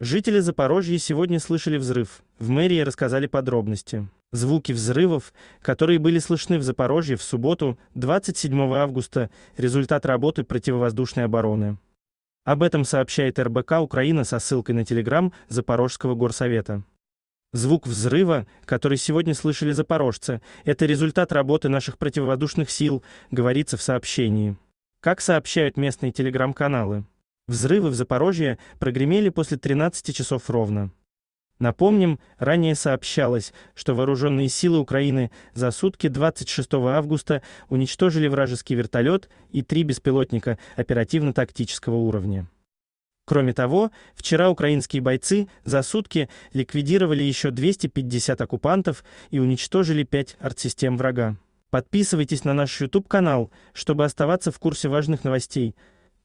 Жители Запорожья сегодня слышали взрыв. В мэрии рассказали подробности. Звуки взрывов, которые были слышны в Запорожье в субботу, 27 августа, результат работы противовоздушной обороны. Об этом сообщает РБК Украина со ссылкой на телеграм Запорожского горсовета. Звук взрыва, который сегодня слышали запорожцы, это результат работы наших противовоздушных сил, говорится в сообщении. Как сообщают местные телеграм-каналы. Взрывы в Запорожье прогремели после 13 часов ровно. Напомним, ранее сообщалось, что вооруженные силы Украины за сутки 26 августа уничтожили вражеский вертолет и три беспилотника оперативно-тактического уровня. Кроме того, вчера украинские бойцы за сутки ликвидировали еще 250 оккупантов и уничтожили 5 артсистем врага. Подписывайтесь на наш YouTube-канал, чтобы оставаться в курсе важных новостей –